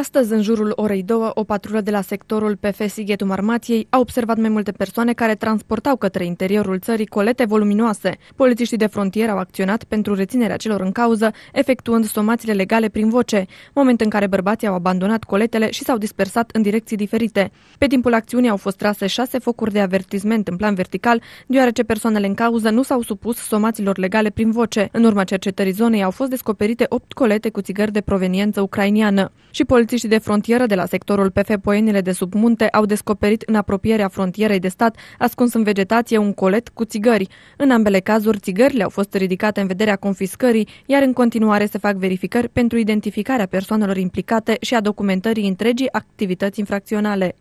Astăzi, în jurul orei 2, o patrulă de la sectorul PF Sighetul Marmației a observat mai multe persoane care transportau către interiorul țării colete voluminoase. Polițiștii de frontieră au acționat pentru reținerea celor în cauză, efectuând somațiile legale prin voce, moment în care bărbații au abandonat coletele și s-au dispersat în direcții diferite. Pe timpul acțiunii au fost trase șase focuri de avertisment în plan vertical, deoarece persoanele în cauză nu s-au supus somațiilor legale prin voce. În urma cercetării zonei au fost descoperite opt colete cu țigări de proveniență ucrainiană. Și polițiștii de frontieră de la sectorul PF Poenile de sub munte au descoperit în apropierea frontierei de stat, ascuns în vegetație, un colet cu țigări. În ambele cazuri, țigările au fost ridicate în vederea confiscării, iar în continuare se fac verificări pentru identificarea persoanelor implicate și a documentării întregii activități infracționale.